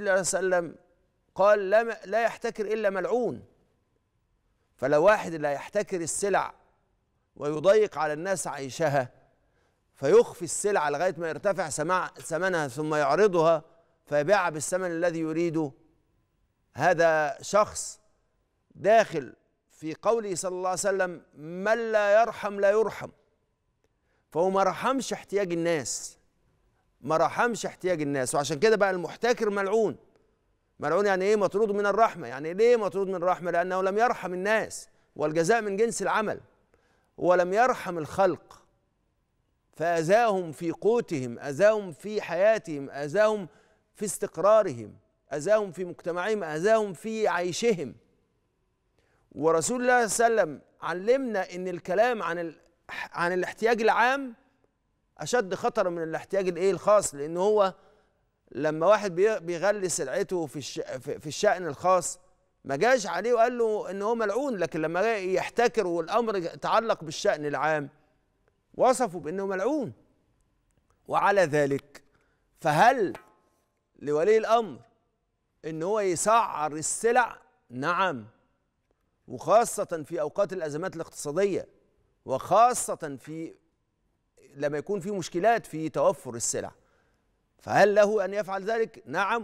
الله عليه وسلم قال لا, لا يحتكر إلا ملعون فلو واحد لا يحتكر السلع ويضيق على الناس عيشها فيخفي السلع لغاية ما يرتفع سماع ثمنها ثم يعرضها فيبيعها بالثمن الذي يريده هذا شخص داخل في قوله صلى الله عليه وسلم من لا يرحم لا يرحم فهو ما رحمش احتياج الناس ما رحمش احتياج الناس وعشان كده بقى المحتكر ملعون ملعون يعني ايه مطرود من الرحمه يعني ليه مطرود من الرحمه لانه لم يرحم الناس والجزاء من جنس العمل ولم يرحم الخلق فأذاهم في قوتهم أذاهم في حياتهم أذاهم في استقرارهم أذاهم في مجتمعهم أذاهم في عيشهم ورسول الله صلى الله عليه وسلم علمنا أن الكلام عن عن الاحتياج العام اشد خطرا من الاحتياج الايه الخاص لان هو لما واحد بيغلي سلعته في في الشأن الخاص ما جاش عليه وقال له ان هو ملعون لكن لما يحتكر والامر يتعلق بالشأن العام وصفه بانه ملعون وعلى ذلك فهل لولي الامر ان هو يسعر السلع نعم وخاصة في اوقات الازمات الاقتصادية وخاصة في لما يكون في مشكلات في توفر السلع فهل له أن يفعل ذلك؟ نعم